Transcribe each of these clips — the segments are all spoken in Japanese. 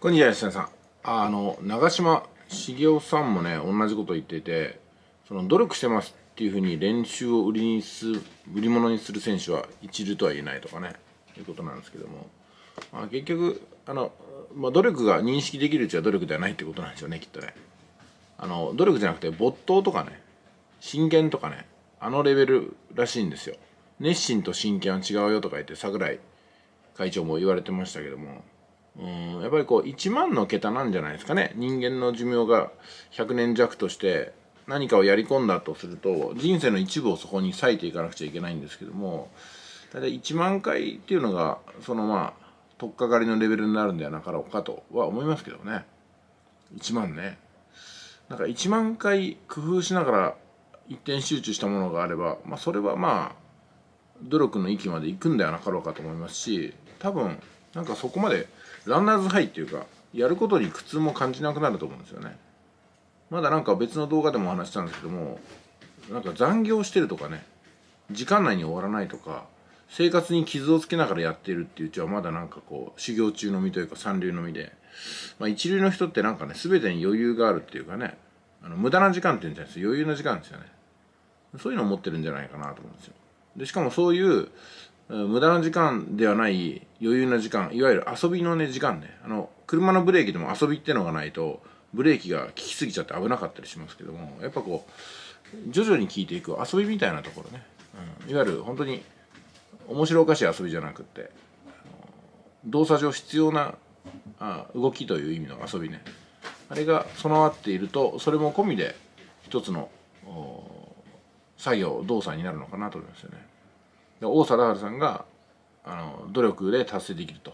こんにちは、吉田さん。あの、長嶋茂雄さんもね、同じこと言ってて、その努力してますっていうふうに練習を売りにす売り物にする選手は一流とは言えないとかね、いうことなんですけども、まあ、結局、あの、まあ、努力が認識できるうちは努力ではないってことなんですよね、きっとね。あの、努力じゃなくて没頭とかね、真剣とかね、あのレベルらしいんですよ。熱心と真剣は違うよとか言って、櫻井会長も言われてましたけども、うんやっぱりこう1万の桁なんじゃないですかね人間の寿命が100年弱として何かをやり込んだとすると人生の一部をそこに割いていかなくちゃいけないんですけども大体1万回っていうのがそのまあ取っかかりのレベルになるんではなかろうかとは思いますけどね1万ねなんか1万回工夫しながら一点集中したものがあれば、まあ、それはまあ努力の域まで行くんではなかろうかと思いますし多分なんかそこまでランナーズハイっていうかやることに苦痛も感じなくなると思うんですよねまだなんか別の動画でも話したんですけどもなんか残業してるとかね時間内に終わらないとか生活に傷をつけながらやってるっていううちはまだなんかこう修行中の身というか三流の身で、まあ、一流の人ってなんかね全てに余裕があるっていうかねあの無駄な時間っていうんじゃないです余裕の時間ですよねそういうのを持ってるんじゃないかなと思うんですよでしかもそういう無駄な時間ではない余裕な時間いわゆる遊びのね時間ねあの車のブレーキでも遊びってのがないとブレーキが効きすぎちゃって危なかったりしますけどもやっぱこう徐々に効いていく遊びみたいなところね、うん、いわゆる本当に面白おかしい遊びじゃなくって動作上必要なあ動きという意味の遊びねあれが備わっているとそれも込みで一つの作業動作になるのかなと思いますよね。王貞治さんがあの努力で達成できると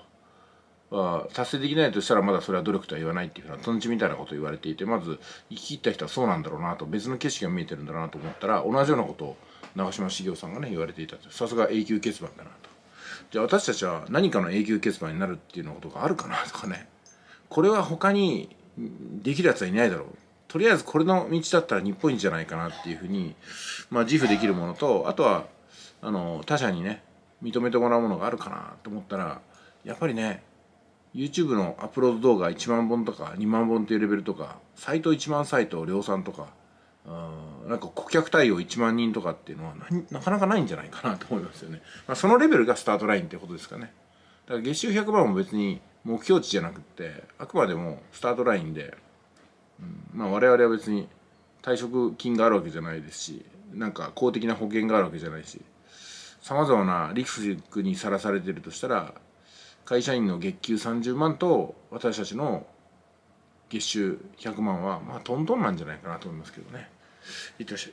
あ達成できないとしたらまだそれは努力とは言わないっていうふうなとんちみたいなことを言われていてまず生き切った人はそうなんだろうなと別の景色が見えてるんだなと思ったら同じようなことを長嶋茂雄さんがね言われていたとさすが永久欠番だなとじゃあ私たちは何かの永久欠番になるっていうようなことがあるかなとかねこれは他にできるやつはいないだろうとりあえずこれの道だったら日本一じゃないかなっていうふうに、まあ、自負できるものとあとはあの他者にね認めてもらうものがあるかなと思ったらやっぱりね YouTube のアップロード動画1万本とか2万本っていうレベルとかサイト1万サイト量産とかうんなんか顧客対応1万人とかっていうのはなかなかないんじゃないかなと思いますよね、まあ、そのレベルがスタートラインってことですかねだから月収100万も別に目標値じゃなくってあくまでもスタートラインで、うん、まあ我々は別に退職金があるわけじゃないですしなんか公的な保険があるわけじゃないしさまざまなリスクにさらされてるとしたら会社員の月給30万と私たちの月収100万はまあトントンなんじゃないかなと思いますけどね。いってらっしゃい。